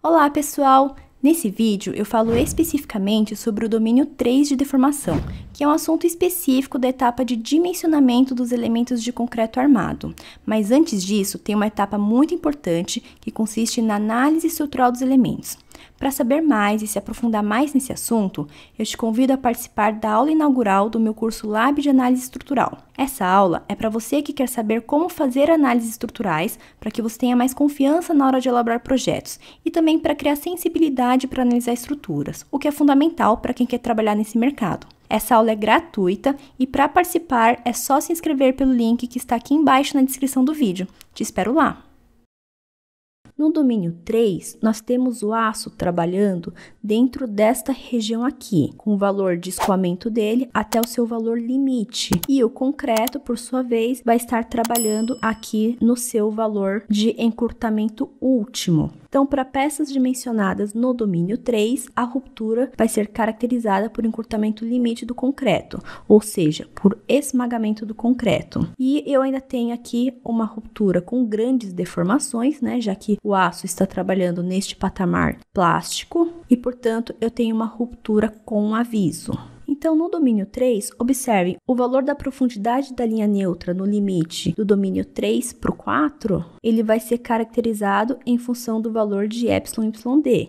Olá pessoal! Nesse vídeo eu falo especificamente sobre o domínio 3 de deformação, que é um assunto específico da etapa de dimensionamento dos elementos de concreto armado. Mas antes disso, tem uma etapa muito importante que consiste na análise estrutural dos elementos. Para saber mais e se aprofundar mais nesse assunto, eu te convido a participar da aula inaugural do meu curso Lab de Análise Estrutural. Essa aula é para você que quer saber como fazer análises estruturais para que você tenha mais confiança na hora de elaborar projetos e também para criar sensibilidade para analisar estruturas, o que é fundamental para quem quer trabalhar nesse mercado. Essa aula é gratuita e para participar é só se inscrever pelo link que está aqui embaixo na descrição do vídeo. Te espero lá! No domínio 3, nós temos o aço trabalhando dentro desta região aqui, com o valor de escoamento dele até o seu valor limite. E o concreto, por sua vez, vai estar trabalhando aqui no seu valor de encurtamento último. Então, para peças dimensionadas no domínio 3, a ruptura vai ser caracterizada por encurtamento limite do concreto, ou seja, por esmagamento do concreto. E eu ainda tenho aqui uma ruptura com grandes deformações, né, já que o aço está trabalhando neste patamar plástico e, portanto, eu tenho uma ruptura com aviso. Então, no domínio 3, observe o valor da profundidade da linha neutra no limite do domínio 3 para o 4, ele vai ser caracterizado em função do valor de εyd,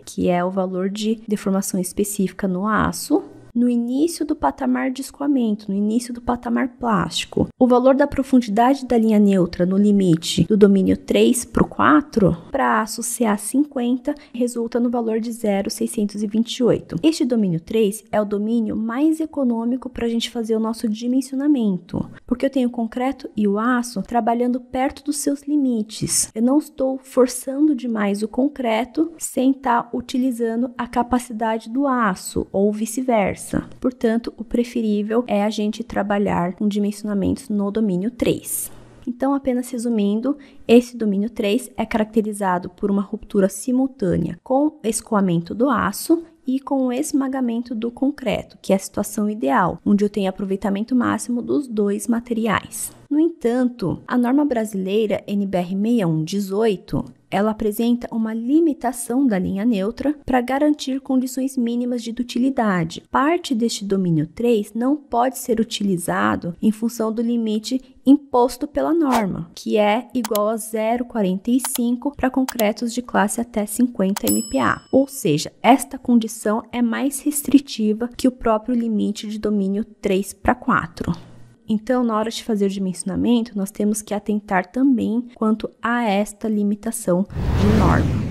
que é o valor de deformação específica no aço, no início do patamar de escoamento, no início do patamar plástico. O valor da profundidade da linha neutra no limite do domínio 3 para o 4, para aço CA50, resulta no valor de 0,628. Este domínio 3 é o domínio mais econômico para a gente fazer o nosso dimensionamento, porque eu tenho o concreto e o aço trabalhando perto dos seus limites. Eu não estou forçando demais o concreto sem estar tá utilizando a capacidade do aço ou vice-versa inversa. Portanto, o preferível é a gente trabalhar com dimensionamentos no domínio 3. Então, apenas resumindo, esse domínio 3 é caracterizado por uma ruptura simultânea com escoamento do aço e com o esmagamento do concreto, que é a situação ideal, onde eu tenho aproveitamento máximo dos dois materiais. No entanto, a norma brasileira NBR 6118 ela apresenta uma limitação da linha neutra para garantir condições mínimas de dutilidade. Parte deste domínio 3 não pode ser utilizado em função do limite imposto pela norma, que é igual a 0,45 para concretos de classe até 50 MPa. Ou seja, esta condição é mais restritiva que o próprio limite de domínio 3 para 4. Então, na hora de fazer o dimensionamento, nós temos que atentar também quanto a esta limitação de norma.